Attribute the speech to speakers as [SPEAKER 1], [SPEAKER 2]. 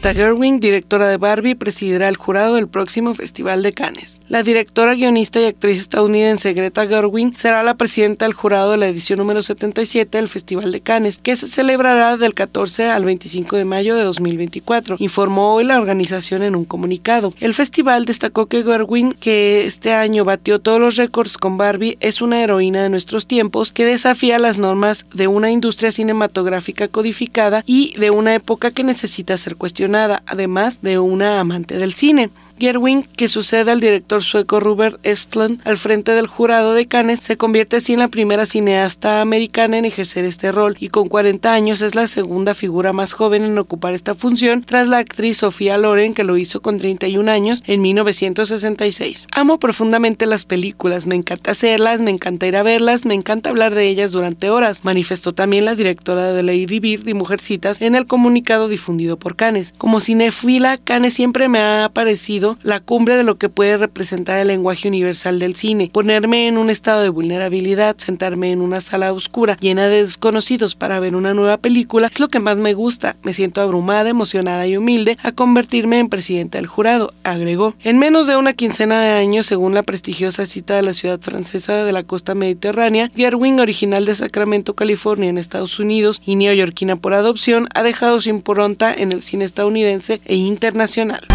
[SPEAKER 1] Greta directora de Barbie, presidirá el jurado del próximo Festival de Cannes. La directora, guionista y actriz estadounidense Greta Gerwig será la presidenta del jurado de la edición número 77 del Festival de Cannes, que se celebrará del 14 al 25 de mayo de 2024, informó hoy la organización en un comunicado. El festival destacó que Gerwig, que este año batió todos los récords con Barbie, es una heroína de nuestros tiempos que desafía las normas de una industria cinematográfica codificada y de una época que necesita ser cuestionada además de una amante del cine. Gerwin, que sucede al director sueco Robert Estlund al frente del jurado de Cannes, se convierte así en la primera cineasta americana en ejercer este rol y con 40 años es la segunda figura más joven en ocupar esta función tras la actriz Sofía Loren que lo hizo con 31 años en 1966. Amo profundamente las películas, me encanta hacerlas, me encanta ir a verlas, me encanta hablar de ellas durante horas, manifestó también la directora de Lady Bird y Mujercitas en el comunicado difundido por Cannes. Como cinefila, Cannes siempre me ha parecido la cumbre de lo que puede representar el lenguaje universal del cine, ponerme en un estado de vulnerabilidad, sentarme en una sala oscura llena de desconocidos para ver una nueva película, es lo que más me gusta, me siento abrumada, emocionada y humilde a convertirme en presidenta del jurado, agregó. En menos de una quincena de años, según la prestigiosa cita de la ciudad francesa de la costa mediterránea, Gerwin, original de Sacramento, California, en Estados Unidos y neoyorquina por adopción, ha dejado su impronta en el cine estadounidense e internacional.